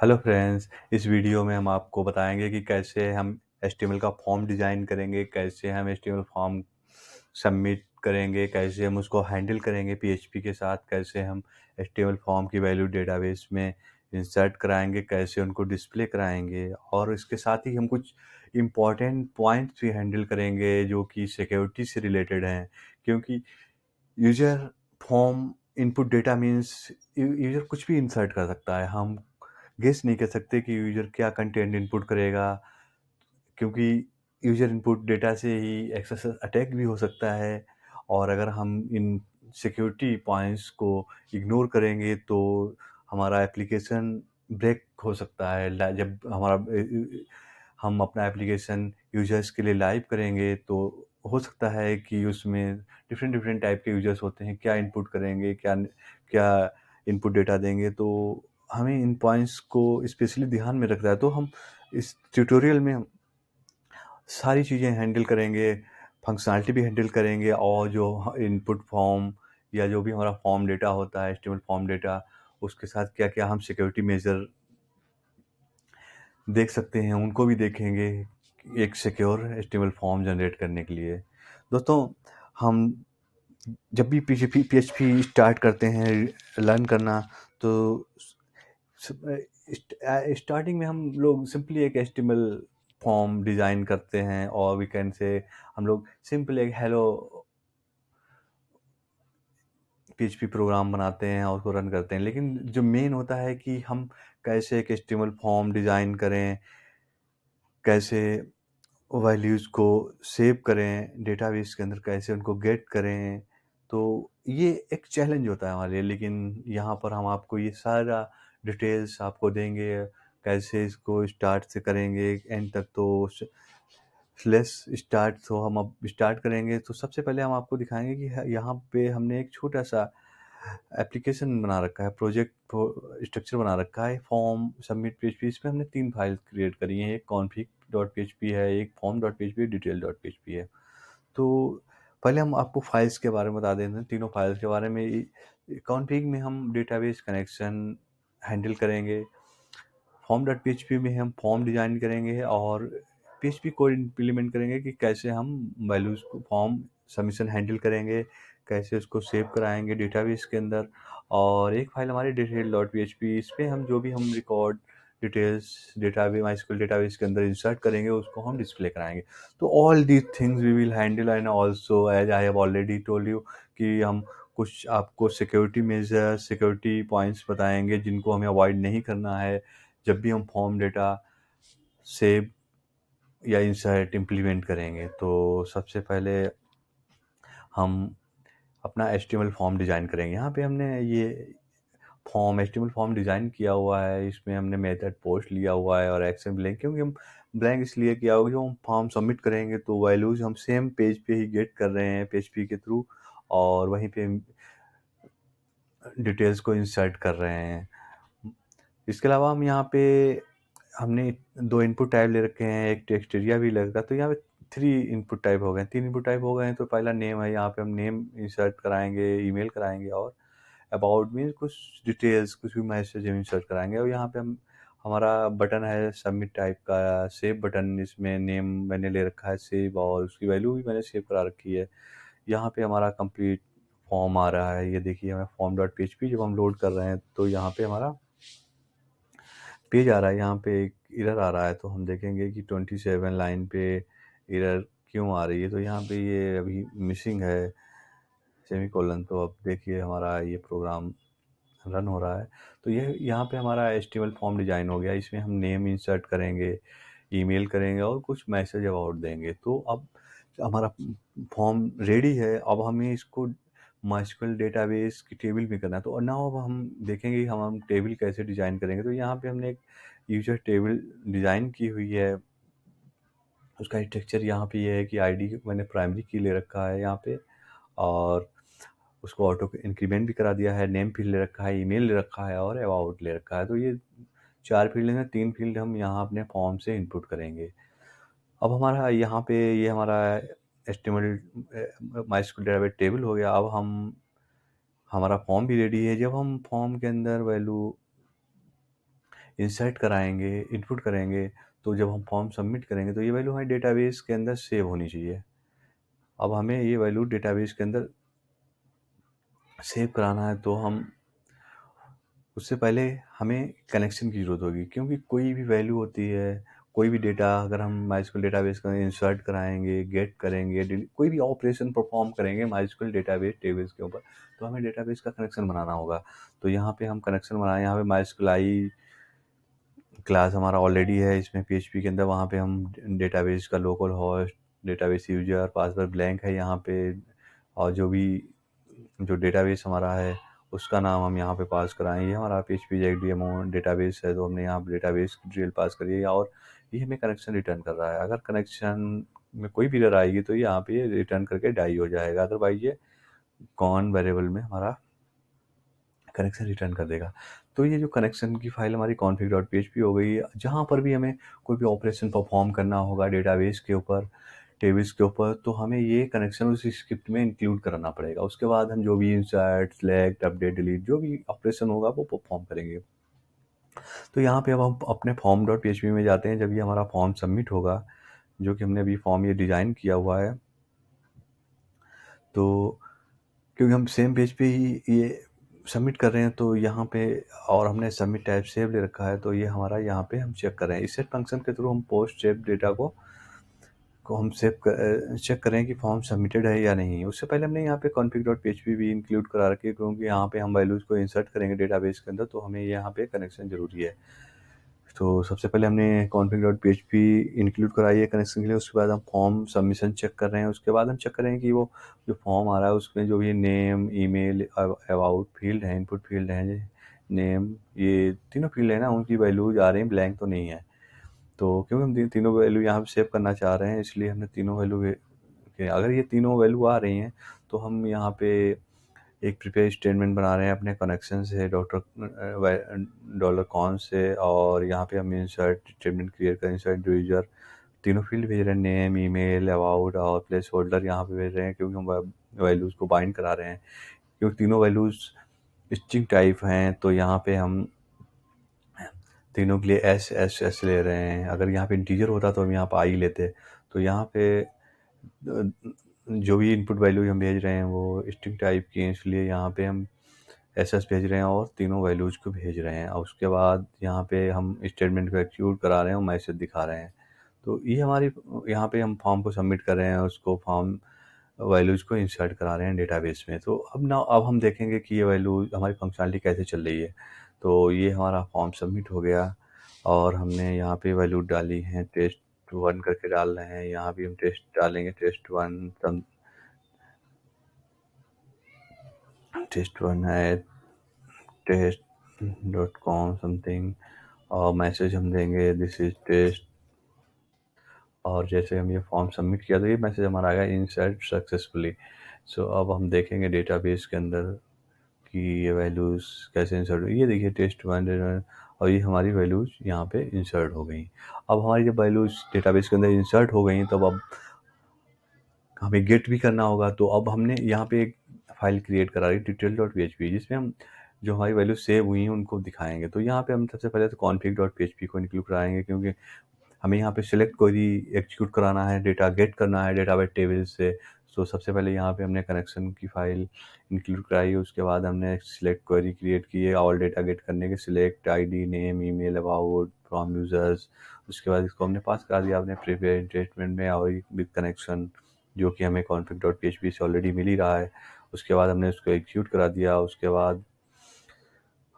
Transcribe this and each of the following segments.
Hello friends इस video में हम आपको बताएंगे कि कैसे हम एस का फॉर्म डिज़ाइन करेंगे कैसे हम एस फॉर्म सबमिट करेंगे कैसे हम उसको हैंडल करेंगे पी के साथ कैसे हम एस फॉर्म की वैल्यू डेटाबेस में इंसर्ट कराएंगे कैसे उनको डिस्प्ले कराएंगे और इसके साथ ही हम कुछ इम्पॉर्टेंट पॉइंट्स भी हैंडल करेंगे जो कि सिक्योरिटी से रिलेटेड हैं क्योंकि user form input data means user कुछ भी इंसर्ट कर सकता है हम गेस नहीं कर सकते कि यूजर क्या कंटेंट इनपुट करेगा क्योंकि यूजर इनपुट डेटा से ही एक्सेस अटैक भी हो सकता है और अगर हम इन सिक्योरिटी पॉइंट्स को इग्नोर करेंगे तो हमारा एप्लीकेशन ब्रेक हो सकता है जब हमारा हम अपना एप्लीकेशन यूजर्स के लिए लाइव करेंगे तो हो सकता है कि उसमें डिफरेंट डिफरेंट टाइप के यूजर्स होते हैं क्या इनपुट करेंगे क्या क्या इनपुट डेटा देंगे तो हमें इन पॉइंट्स को स्पेशली ध्यान में रखना है तो हम इस ट्यूटोरियल में सारी चीज़ें हैंडल करेंगे फंक्शनलिटी भी हैंडल करेंगे और जो इनपुट फॉर्म या जो भी हमारा फॉर्म डेटा होता है एस्टिमेट फॉर्म डेटा उसके साथ क्या क्या हम सिक्योरिटी मेजर देख सकते हैं उनको भी देखेंगे एक सिक्योर एस्टिमेट फॉर्म जनरेट करने के लिए दोस्तों हम जब भी पी पी स्टार्ट करते हैं लर्न करना तो स्टार्टिंग में हम लोग सिंपली एक एस्टिमल फॉर्म डिज़ाइन करते हैं और वी कैन से हम लोग सिंपल एक हेलो पी प्रोग्राम बनाते हैं और उसको रन करते हैं लेकिन जो मेन होता है कि हम कैसे एक एस्टिमल फॉर्म डिज़ाइन करें कैसे वैल्यूज़ को सेव करें डेटाबेस के अंदर कैसे उनको गेट करें तो ये एक चैलेंज होता है हमारे लिए लेकिन यहाँ पर हम आपको ये सारा डिटेल्स आपको देंगे कैसे इसको स्टार्ट से करेंगे एंड तक तो लेस स्टार्ट तो हम अब स्टार्ट करेंगे तो सबसे पहले हम आपको दिखाएंगे कि यहाँ पे हमने एक छोटा सा एप्लीकेशन बना रखा है प्रोजेक्ट स्ट्रक्चर बना रखा है फॉर्म सबमिट पेज पी इसमें हमने तीन फाइल क्रिएट करी हैं एक config dot P H P है एक form dot P H P detail dot P H P है तो पहले हम आपको फाइल्स के बारे में बता देते हैं तीनों फाइल्स के बारे में कॉन्फिक में हम डेटाबेस कनेक्शन हैंडल करेंगे फॉर्म डॉट पी में हम फॉर्म डिज़ाइन करेंगे और P H P code implement करेंगे कि कैसे हम वैल्यूज़ को फॉर्म सबमिशन हैंडल करेंगे कैसे उसको सेव कराएंगे डेटाबेस के अंदर और एक फाइल हमारी detail dot P H P इस पर हम जो भी हम record details data my school database के अंदर इंसर्ट करेंगे उसको हम डिस्प्ले कराएंगे तो all these things we will handle and also as I have already told you कि हम कुछ आपको सिक्योरिटी मेजर सिक्योरिटी पॉइंट्स बताएंगे जिनको हमें अवॉइड नहीं करना है जब भी हम फॉर्म डेटा सेव या इंसर्ट इम्प्लीमेंट करेंगे तो सबसे पहले हम अपना एस फॉर्म डिज़ाइन करेंगे यहाँ पे हमने ये फॉर्म एस फॉर्म डिज़ाइन किया हुआ है इसमें हमने मेथड पोस्ट लिया हुआ है और एक्शन ब्लैंक क्योंकि हम ब्लैंक इसलिए किया होगा जो हम फॉर्म सबमिट करेंगे तो वैल्यूज़ हम सेम पेज पे ही गेट कर रहे हैं पेज पी के थ्रू और वहीं पे डिटेल्स को इंसर्ट कर रहे हैं इसके अलावा हम यहाँ पे हमने दो इनपुट टाइप ले रखे हैं एक टेक्स्ट एरिया भी लग रहा तो यहाँ पे थ्री इनपुट टाइप हो गए तीन इनपुट टाइप हो गए हैं तो पहला नेम है यहाँ पे हम नेम इंसर्ट कराएंगे ईमेल कराएंगे और अबाउट मीन कुछ डिटेल्स कुछ भी मैसेज हम इंसर्ट कराएंगे और यहाँ पे हम हमारा बटन है सबमिट टाइप का सेव बटन इसमें नेम मैंने ले रखा है सेव और उसकी वैल्यू भी मैंने सेव करा रखी है यहाँ पे हमारा कंप्लीट फॉर्म आ रहा है ये देखिए हमें फॉर्म डॉट पेज पी जब हम लोड कर रहे हैं तो यहाँ पे हमारा पेज आ रहा है यहाँ पे एक इरर आ रहा है तो हम देखेंगे कि ट्वेंटी सेवन लाइन पे इरर क्यों आ रही है तो यहाँ पे ये अभी मिसिंग है सेमी कॉलन तो अब देखिए हमारा ये प्रोग्राम रन हो रहा है तो ये यह, यहाँ पे हमारा एस फॉर्म डिज़ाइन हो गया इसमें हम नेम इंसर्ट करेंगे ईमेल करेंगे और कुछ मैसेज अबाउट देंगे तो अब हमारा फॉर्म रेडी है अब हमें इसको डेटा डेटाबेस की टेबल में करना है तो नाउ अब हम देखेंगे हम हम टेबल कैसे डिज़ाइन करेंगे तो यहाँ पे हमने एक यूजर टेबल डिज़ाइन की हुई है उसका स्ट्रक्चर यहाँ पे ये है कि आईडी मैंने प्राइमरी की ले रखा है यहाँ पे और उसको ऑटो इंक्रीमेंट भी करा दिया है नेम फील्ड ले रखा है ईमेल ले रखा है और अबाउट ले रखा है तो ये चार फील्ड हैं तीन फील्ड हम यहाँ अपने फॉर्म से इनपुट करेंगे अब हमारा यहाँ पे ये यह हमारा estimated my school database table हो गया अब हम हमारा फॉर्म भी रेडी है जब हम फॉर्म के अंदर वैल्यू इंसर्ट कराएंगे इनपुट करेंगे तो जब हम फॉर्म सबमिट करेंगे तो ये वैल्यू हमारे डेटाबेस के अंदर सेव होनी चाहिए अब हमें ये वैल्यू डेटाबेस के अंदर सेव कराना है तो हम उससे पहले हमें कनेक्शन की ज़रूरत होगी क्योंकि कोई भी वैल्यू होती है कोई भी डेटा अगर हम डेटा बेस का इंसर्ट कराएंगे गेट करेंगे कोई भी ऑपरेशन परफॉर्म करेंगे डेटा बेस टेबल्स के ऊपर तो हमें डेटा बेस का कनेक्शन बनाना होगा तो यहाँ पे हम कनेक्शन बनाए यहाँ पे माइस्कुल आई क्लास हमारा ऑलरेडी है इसमें पी के अंदर वहाँ पर हम बेस का localhost database user password blank है यहाँ पर और जो भी जो बेस हमारा है उसका नाम हम यहाँ पे पास कराएं ये हमारा P H P J D M O database है तो हमने यहाँ डेटा बेस की डिटेल पास करी है और ये हमें कनेक्शन रिटर्न कर रहा है अगर कनेक्शन में कोई पीरियर आएगी तो यहाँ पे रिटर्न करके डाई हो जाएगा अदरवाइज ये कॉन वेरिएबल में हमारा कनेक्शन रिटर्न कर देगा तो ये जो कनेक्शन की फाइल हमारी कॉन्फिक डॉट पी हो गई है जहाँ पर भी हमें कोई भी ऑपरेशन परफॉर्म करना होगा डेटाबेस के ऊपर टेबल्स के ऊपर तो हमें ये कनेक्शन उस स्क्रिप्ट में इंक्लूड कराना पड़ेगा उसके बाद हम जो भी इंसर्ट सेलेक्ट अपडेट डिलीट जो भी ऑपरेशन होगा वो परफॉर्म करेंगे तो यहाँ पे अब हम अपने फॉर्म डॉट पी में जाते हैं जब ये हमारा फॉर्म सबमिट होगा जो कि हमने अभी फॉर्म ये डिज़ाइन किया हुआ है तो क्योंकि हम सेम पेज पे ही ये सबमिट कर रहे हैं तो यहाँ पे और हमने सबमिट टाइप सेव ले रखा है तो ये हमारा यहाँ पे हम चेक कर रहे हैं इस सेट फंक्शन के थ्रू हम पोस्ट सेव डेटा को को हम सेव कर, चेक करें कि फॉर्म सबमिटेड है या नहीं उससे पहले हमने यहाँ पे कॉन्फिक डॉट पी भी इंक्लूड करा रखी है क्योंकि यहाँ पे हम वैल्यूज़ को इंसर्ट करेंगे डेटाबेस के अंदर तो हमें यहाँ पे कनेक्शन ज़रूरी है तो सबसे पहले हमने config dot P H P include कराई है कनेक्शन के लिए उसके बाद हम फॉर्म सबमिशन चेक कर रहे हैं उसके बाद हम चेक करें कि वो जो फॉर्म आ रहा है उसमें जो भी name email about field है इनपुट फील्ड है नेम ये तीनों फील्ड है ना उनकी वैल्यूज आ रही हैं ब्लैंक तो नहीं है तो क्योंकि हम तीनों वैल्यू यहाँ पर सेव करना चाह रहे हैं इसलिए हमने तीनों वैल्यू के अगर ये तीनों वैल्यू आ रही हैं तो हम यहाँ पे एक प्रिपेयर स्टेटमेंट बना रहे हैं अपने कनेक्शन से डॉक्टर डॉलर कॉन से और यहाँ पे हम इंसर्ट स्टेटमेंट क्रिएट करें इंसर्ट यूजर तीनों फील्ड भेज रहे हैं नेम ईमेल अबाउट और प्लेस होल्डर यहाँ पे भेज रहे हैं क्योंकि हम वैल्यूज़ को बाइंड करा रहे हैं क्योंकि तीनों वैल्यूज़ स्ट्रिंग टाइप हैं तो यहाँ पे हम तीनों के लिए एस एस एस ले रहे हैं अगर यहाँ पे इंटीजर होता तो हम यहाँ पर आई लेते तो यहाँ पे जो भी इनपुट वैल्यू हम भेज रहे हैं वो स्ट्रिंग टाइप की हैं इसलिए यहाँ पे हम एस एस भेज रहे हैं और तीनों वैल्यूज़ को भेज रहे हैं और उसके बाद यहाँ पे हम स्टेटमेंट को एक्सक्यूट करा रहे हैं और मैसेज दिखा रहे हैं तो ये हमारी यहाँ पे हम फॉर्म को सबमिट कर रहे हैं उसको फॉर्म वैल्यूज़ को इंसर्ट करा रहे हैं डेटाबेस में तो अब ना अब हम देखेंगे कि ये वैल्यू हमारी फंक्शनलिटी कैसे चल रही है तो ये हमारा फॉर्म सबमिट हो गया और हमने यहाँ पे वैल्यू डाली है टेस्ट वन करके डाल रहे हैं यहाँ भी हम टेस्ट डालेंगे test one some test one है टेस्ट डॉट कॉम समथिंग और मैसेज हम देंगे दिस इज टेस्ट और जैसे हम ये फॉर्म सबमिट किया तो ये मैसेज हमारा आ गया इंसर्ट सक्सेसफुली सो अब हम देखेंगे डेटाबेस के अंदर कि ये वैल्यूज़ कैसे इंसर्ट हुई ये देखिए टेस्ट वन और ये हमारी वैल्यूज़ यहाँ पे इंसर्ट हो गई अब हमारी जब वैल्यूज़ डेटाबेस के अंदर इंसर्ट हो गई तब अब हमें गेट भी करना होगा तो अब हमने यहाँ पे एक फाइल क्रिएट करा रही डिटेल डॉट पी जिसमें हम जो हमारी वैल्यू सेव हुई हैं उनको दिखाएंगे तो यहाँ पे हम सबसे पहले तो कॉन्फिक डॉट पी को इंक्लूड कराएंगे क्योंकि हमें यहाँ पे सिलेक्ट क्वेरी एग्जीक्यूट कराना है डेटा गेट करना है डेटा बेट टेबल से सो so, सबसे पहले यहाँ पे हमने कनेक्शन की फाइल इंक्लूड कराई उसके बाद हमने सिलेक्ट क्वेरी क्रिएट की है ऑल डेटा गेट करने के select ID name email about from users उसके बाद इसको हमने पास करा दिया अपने प्रीपेयर स्टेटमेंट में और विद कनेक्शन जो कि हमें कॉन्फ्लिक डॉट पी से ऑलरेडी मिल ही रहा है उसके बाद हमने उसको एग्जीक्यूट करा दिया उसके बाद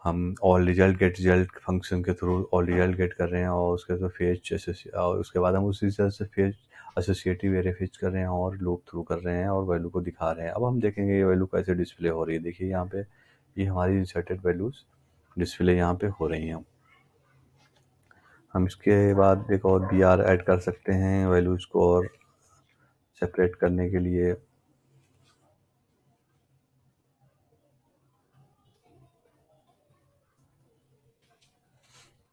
हम all result get result function के थ्रू ऑल रिजल्ट गेट कर रहे हैं और उसके तो फेज और उसके बाद हम उसी तरह से फेज एसोसिएटिव एरे कर रहे हैं और लूप थ्रू कर रहे हैं और वैल्यू को दिखा रहे हैं अब हम देखेंगे ये वैल्यू कैसे डिस्प्ले हो रही है देखिए यहाँ पे ये हमारी इंसर्टेड वैल्यूज़ डिस्प्ले यहाँ पे हो रही हैं हम इसके बाद एक और बी आर ऐड कर सकते हैं वैल्यूज़ को और सेपरेट करने के लिए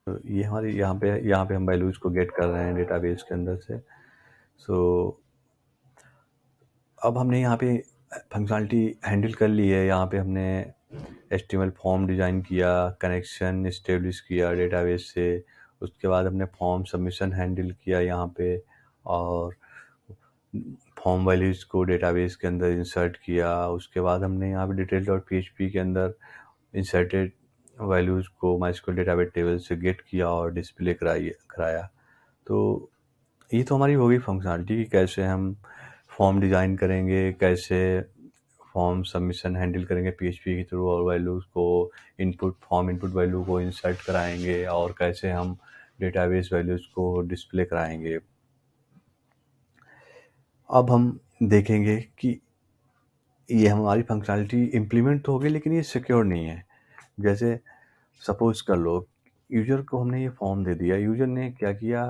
तो ये हमारे यहाँ पे यहाँ पे हम वैल्यूज़ को गेट कर रहे हैं डेटाबेस के अंदर से सो so, अब हमने यहाँ पे फंक्शनलिटी हैंडल कर ली है यहाँ पे हमने एच फॉर्म डिज़ाइन किया कनेक्शन इस्टेब्लिश किया डेटाबेस से उसके बाद हमने फॉर्म सबमिशन हैंडल किया यहाँ पे और फॉर्म वैल्यूज़ को डेटाबेस के अंदर इंसर्ट किया उसके बाद हमने यहाँ पे डिटेल डॉट पी के अंदर इंसर्टेड वैल्यूज़ को माइस्क्यूल डेटाबेस टेबल से गेट किया और डिस्प्ले कराइए कराया तो ये तो हमारी होगी फंक्शनलिटी कि कैसे हम फॉर्म डिज़ाइन करेंगे कैसे फॉर्म सबमिशन हैंडल करेंगे पीएचपी के थ्रू और वैल्यूज़ को इनपुट फॉर्म इनपुट वैल्यू को इंसर्ट कराएंगे और कैसे हम डेटाबेस वैल्यूज़ को डिस्प्ले कराएंगे अब हम देखेंगे कि ये हमारी फंक्शनलिटी इम्प्लीमेंट तो होगी लेकिन ये सिक्योर नहीं है जैसे सपोज कर लो यूजर को हमने ये फॉर्म दे दिया यूजर ने क्या किया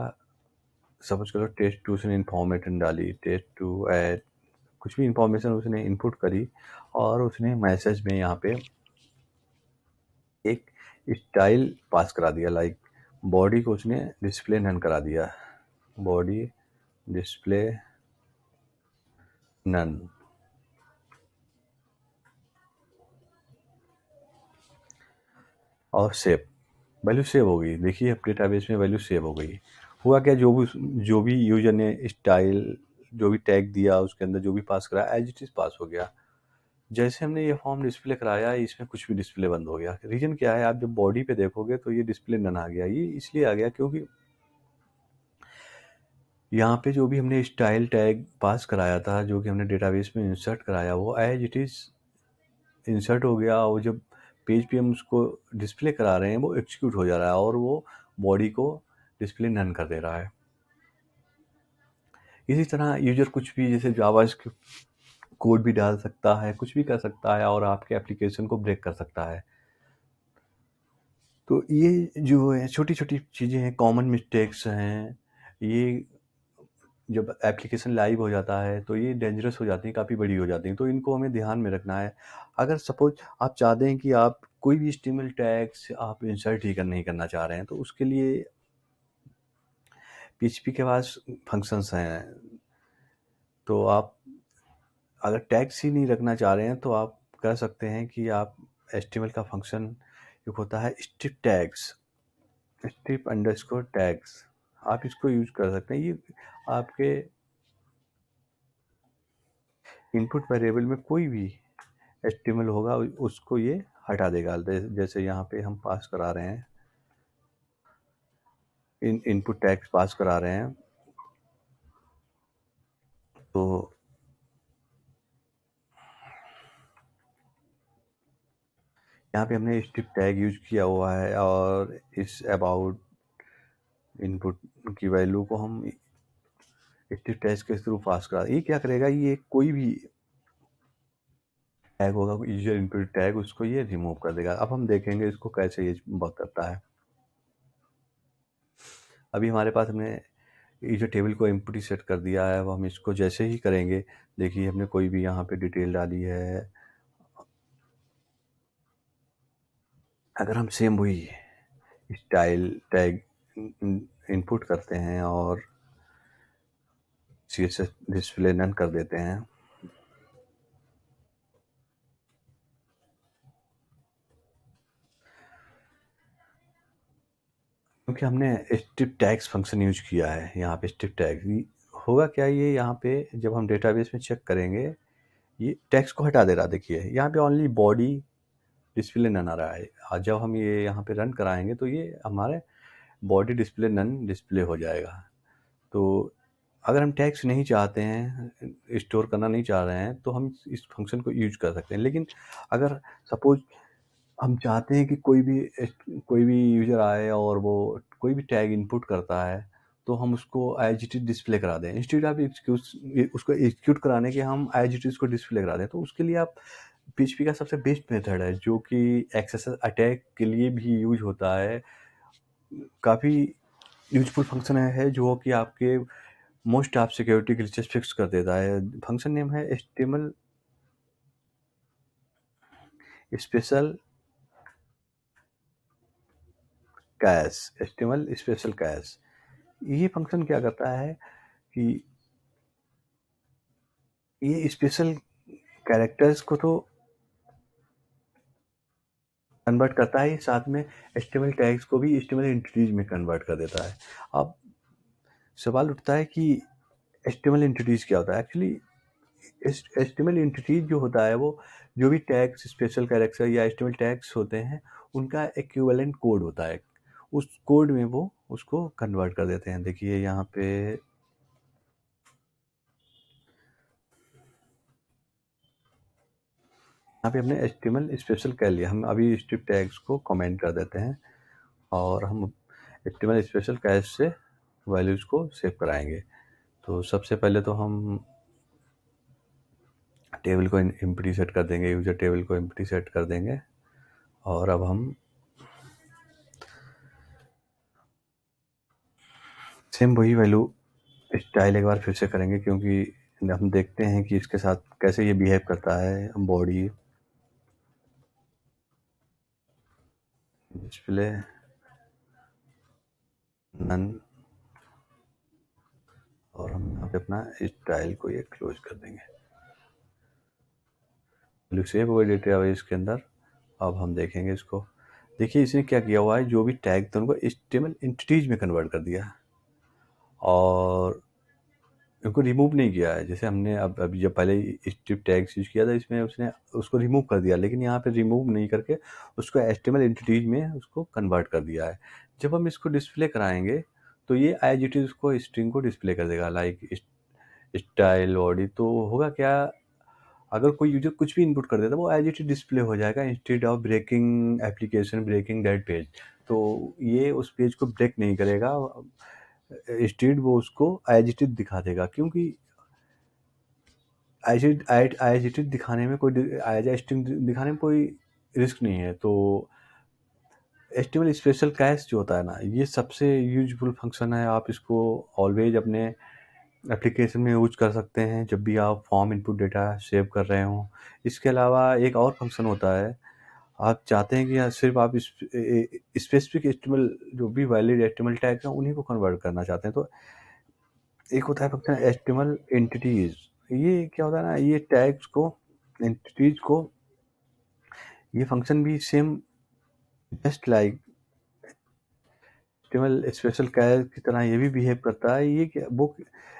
सपोज कर लो टेस्ट टू उसने इन्फॉर्मेशन डाली टेस्ट टू एट कुछ भी इंफॉर्मेशन उसने इनपुट करी और उसने मैसेज में यहाँ पे एक स्टाइल पास करा दिया लाइक बॉडी को उसने डिस्प्ले नन करा दिया बॉडी डिस्प्ले नन और सेव वैल्यू सेव हो गई देखिए अब डेटाबेस में वैल्यू सेव हो गई हुआ क्या जो भी जो भी यूजर ने स्टाइल जो भी टैग दिया उसके अंदर जो भी पास कराया एज इट इज़ पास हो गया जैसे हमने ये फॉर्म डिस्प्ले कराया इसमें कुछ भी डिस्प्ले बंद हो गया रीज़न क्या है आप जब बॉडी पे देखोगे तो ये डिस्प्ले नन आ गया ये इसलिए आ गया क्योंकि यहाँ पे जो भी हमने स्टाइल टैग पास कराया था जो कि हमने डेटाबेस में इंसर्ट कराया वो एज इट इज़ इंसर्ट हो गया और जब पेज पे हम उसको डिस्प्ले करा रहे हैं वो एक्सिक्यूट हो जा रहा है और वो बॉडी को डिस्प्ले नन कर दे रहा है इसी तरह यूजर कुछ भी जैसे जावा कोड भी डाल सकता है कुछ भी कर सकता है और आपके एप्लीकेशन को ब्रेक कर सकता है तो ये जो है छोटी छोटी चीज़ें हैं कॉमन मिस्टेक्स हैं ये जब एप्लीकेशन लाइव हो जाता है तो ये डेंजरस हो जाती हैं काफ़ी बड़ी हो जाती हैं तो इनको हमें ध्यान में रखना है अगर सपोज आप चाहते हैं कि आप कोई भी स्टीमल टैक्स आप इंसर्ट ही कर नहीं करना चाह रहे हैं तो उसके लिए पी के पास फंक्शंस हैं तो आप अगर टैक्स ही नहीं रखना चाह रहे हैं तो आप कर सकते हैं कि आप एस का फंक्शन एक होता है strip tags strip underscore tags आप इसको यूज कर सकते हैं ये आपके इनपुट वेरिएबल में कोई भी एस्टिमल होगा उसको ये हटा देगा जैसे यहाँ पे हम पास करा रहे हैं इन इनपुट टैक्स पास करा रहे हैं तो यहाँ पे हमने स्ट्रिप टैग यूज किया हुआ है और इस अबाउट इनपुट की वैल्यू को हम एक्टिव टैग के थ्रू पास करा ये क्या करेगा ये कोई भी टैग होगा यूजर इनपुट टैग उसको ये रिमूव कर देगा अब हम देखेंगे इसको कैसे ये वर्क करता है अभी हमारे पास हमने ये जो टेबल को इनपुट ही सेट कर दिया है अब हम इसको जैसे ही करेंगे देखिए हमने कोई भी यहाँ पे डिटेल डाली है अगर हम सेम वही स्टाइल टैग इनपुट करते हैं और C S S display none कर देते हैं क्योंकि हमने स्ट्रिप टैग्स फंक्शन यूज किया है यहाँ पे स्ट्रिप टैग होगा क्या ये यहाँ पे जब हम डेटाबेस में चेक करेंगे ये टैक्स को हटा दे रहा देखिए यहाँ पे ओनली बॉडी डिस्प्ले नन आ रहा है जब हम ये यहाँ पे रन कराएंगे तो ये हमारे बॉडी डिस्प्ले नन डिस्प्ले हो जाएगा तो अगर हम टैक्स नहीं चाहते हैं स्टोर करना नहीं चाह रहे हैं तो हम इस फंक्शन को यूज कर सकते हैं लेकिन अगर सपोज हम चाहते हैं कि कोई भी कोई भी यूजर आए और वो कोई भी टैग इनपुट करता है तो हम उसको आई डिस्प्ले करा दें इंस्टीट्यूट ऑफ एक्सक्यूट उसको एक्सक्यूट कराने के हम आई उसको डिस्प्ले करा दें तो उसके लिए आप पी का सबसे बेस्ट मेथड है जो कि एक्सेस अटैक के लिए भी यूज होता है काफ़ी यूजफुल फंक्शन है जो कि आपके मोस्ट आप सिक्योरिटी ग्लिचेस फिक्स कर देता है फंक्शन नेम है एस्टिमल स्पेशल कैश एस्टिमल स्पेशल कैश ये फंक्शन क्या करता है कि ये स्पेशल कैरेक्टर्स को तो कन्वर्ट करता है साथ में एस्टिमेट टैक्स को भी एस्टिमेट इंट्रीज में कन्वर्ट कर देता है अब सवाल उठता है कि एस्टिमेट इंट्रीज क्या होता है एक्चुअली एस्टिमेट इंटिटीज जो होता है वो जो भी टैक्स स्पेशल कैरेक्टर या एस्टिमेट टैक्स होते हैं उनका एक्विवेलेंट कोड होता है उस कोड में वो उसको कन्वर्ट कर देते हैं देखिए यहाँ पे यहाँ पे हमने एच स्पेशल कर लिया हम अभी स्ट्रिप टैग्स को कमेंट कर देते हैं और हम एच स्पेशल कैश से वैल्यूज़ को सेव कराएंगे तो सबसे पहले तो हम टेबल को एम्प्टी सेट कर देंगे यूजर टेबल को एम्प्टी सेट कर देंगे और अब हम सेम वही वैल्यू स्टाइल एक बार फिर से करेंगे क्योंकि हम देखते हैं कि इसके साथ कैसे ये बिहेव करता है बॉडी डिस्प्ले नन और हम यहाँ पे अपना इस टाइल को ये क्लोज कर देंगे वैल्यू सेव हुआ डेटा है इसके अंदर अब हम देखेंगे इसको देखिए इसने क्या किया हुआ है जो भी टैग थे उनको एच टी में कन्वर्ट कर दिया और उनको रिमूव नहीं किया है जैसे हमने अब अभी जब पहले स्ट्रिप टैग्स यूज किया था इसमें उसने उसको रिमूव कर दिया लेकिन यहाँ पे रिमूव नहीं करके उसको एस्टिमल एंटिटीज में उसको कन्वर्ट कर दिया है जब हम इसको डिस्प्ले कराएंगे तो ये आई जी टी उसको स्ट्रिंग को डिस्प्ले कर देगा लाइक स्टाइल बॉडी तो होगा क्या अगर कोई यूजर कुछ भी इनपुट कर देता वो आई जी टी डिस्प्ले हो जाएगा instead of breaking application breaking that page तो ये उस पेज को ब्रेक नहीं करेगा स्टेट वो उसको एजिटेड दिखा देगा क्योंकि एजिटेड दिखाने में कोई एजिटिंग दिखाने में कोई रिस्क नहीं है तो एस्टिमल स्पेशल कैश जो होता है ना ये सबसे यूजफुल फंक्शन है आप इसको ऑलवेज अपने एप्लीकेशन में यूज कर सकते हैं जब भी आप फॉर्म इनपुट डेटा सेव कर रहे हो इसके अलावा एक और फंक्शन होता है आप चाहते हैं कि सिर्फ आप स्पेसिफिक एस्टिमल जो भी वैलिड एस्टिमल टैग हैं उन्हीं को कन्वर्ट करना चाहते हैं तो एक होता है फंक्शन एस्टिमल एंटिटीज़ ये क्या होता है ना ये टैग्स को एंटिटीज़ को ये फंक्शन भी same just like HTML special chars की तरह ये भी बिहेव करता है ये क्या बुक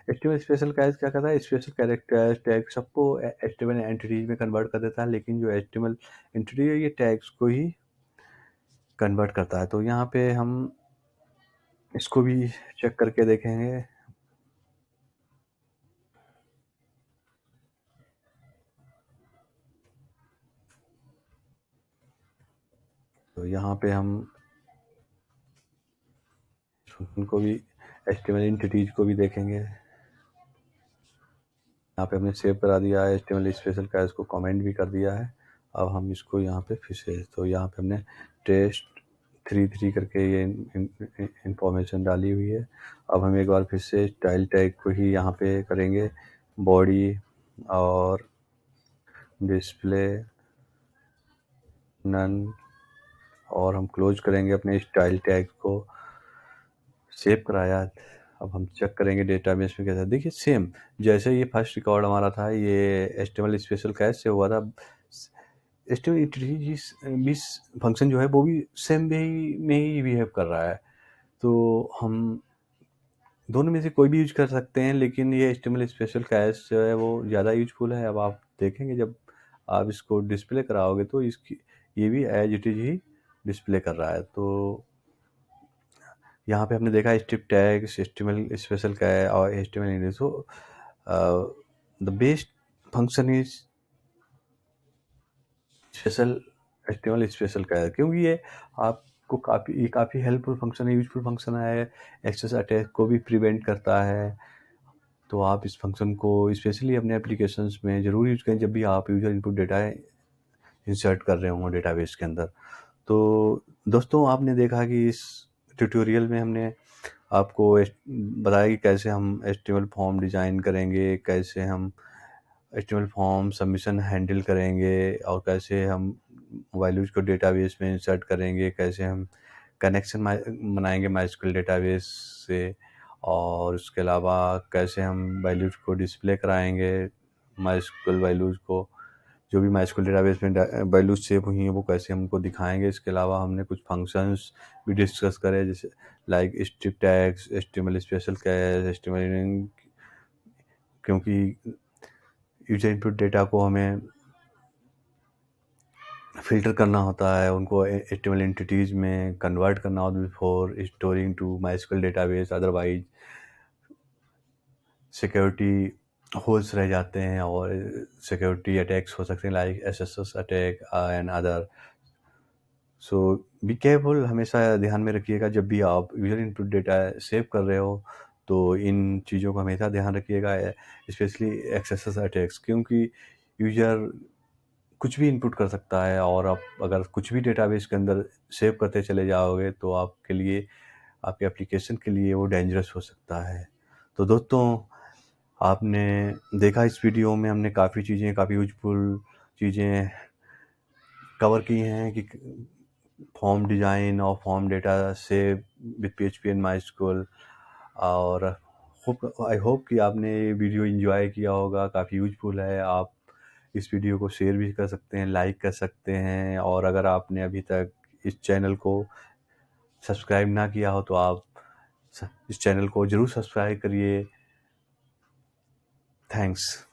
एचटीएमएल स्पेशल कैरेज क्या करता है स्पेशल कैरेक्टर्स टैग सबको एचटीएमएल एंटिटीज में कन्वर्ट कर देता है लेकिन जो एचटीएमएल एंटिटी है ये टैग्स को ही कन्वर्ट करता है तो यहाँ पे हम इसको भी चेक करके देखेंगे तो यहाँ पे हम उनको भी एस्टिमल इंटिटीज को भी देखेंगे यहाँ पे हमने सेव करा दिया है एस्टिमल स्पेशल का इसको कमेंट भी कर दिया है अब हम इसको यहाँ पे फिर से तो यहाँ पे हमने टेस्ट थ्री थ्री करके ये इंफॉर्मेशन डाली हुई है अब हम एक बार फिर से स्टाइल टैग को ही यहाँ पे करेंगे बॉडी और डिस्प्ले नन और हम क्लोज करेंगे अपने स्टाइल टैग को सेव कराया अब हम चेक करेंगे डेटा बेस में कैसा देखिए सेम जैसे ये फर्स्ट रिकॉर्ड हमारा था ये एस्टिमल स्पेशल कैश से हुआ था एस्टिमेल बीस फंक्शन जो है वो भी सेम वे में ही बिहेव कर रहा है तो हम दोनों में से कोई भी यूज कर सकते हैं लेकिन ये एस्टिमल स्पेशल कैश जो है वो ज़्यादा यूजफुल है अब आप देखेंगे जब आप इसको डिस्प्ले कराओगे तो इसकी ये भी एज इट इज ही डिस्प्ले कर रहा है तो यहाँ पे हमने देखा स्ट्रिप टैग एस्टिमल स्पेशल का है और एस्टिमल इंडेक्स हो the best function is special HTML special का है क्योंकि ये आपको काफ़ी ये काफ़ी हेल्पफुल फंक्शन है यूजफुल फंक्शन है एक्सेस अटैक को भी प्रिवेंट करता है तो आप इस फंक्शन को स्पेशली अपने एप्लीकेशन में ज़रूर यूज़ करें जब भी आप यूज़र इनपुट डेटा इंसर्ट कर रहे होंगे डेटाबेस के अंदर तो दोस्तों आपने देखा कि इस ट्यूटोरियल में हमने आपको बताया कि कैसे हम एस फॉर्म डिज़ाइन करेंगे कैसे हम एस फॉर्म सबमिशन हैंडल करेंगे और कैसे हम मोबाइल को डेटाबेस में इंसर्ट करेंगे कैसे हम कनेक्शन बनाएंगे माइस्कल डेटाबेस से और उसके अलावा कैसे हम वैल्यूज को डिस्प्ले कराएंगे माइस्कल वैल्यूज को जो भी माई स्कूल डेटाबेस में वैल्यूज सेव हुई हैं वो कैसे हमको दिखाएंगे इसके अलावा हमने कुछ फंक्शंस भी डिस्कस करे जैसे like strip tags HTML special cash HTML क्योंकि यूजर इनपुट डेटा को हमें फिल्टर करना होता है उनको एस्टिमल एंटिटीज़ में कन्वर्ट करना होता है before storing to my school database otherwise security holes रह जाते हैं और सिक्योरिटी अटैक्स हो सकते हैं like S S S attack and other so be careful हमेशा ध्यान में रखिएगा जब भी आप यूजर इनपुट डेटा सेव कर रहे हो तो इन चीज़ों का हमेशा ध्यान रखिएगा इस्पेशली एक्सेस अटैक्स क्योंकि यूजर कुछ भी इनपुट कर सकता है और आप अगर कुछ भी डेटाबेस के अंदर सेव करते चले जाओगे तो आपके लिए आपके एप्लीकेशन के लिए वो डेंजरस हो सकता है तो दोस्तों आपने देखा इस वीडियो में हमने काफ़ी चीज़ें काफ़ी यूजफुल चीज़ें कवर की हैं कि फॉर्म डिज़ाइन और फॉर्म डेटा से with P H P and MySQL और आई होप कि आपने ये वीडियो इन्जॉय किया होगा काफ़ी यूजफुल है आप इस वीडियो को शेयर भी कर सकते हैं लाइक कर सकते हैं और अगर आपने अभी तक इस चैनल को सब्सक्राइब ना किया हो तो आप इस चैनल को ज़रूर सब्सक्राइब करिए Thanks.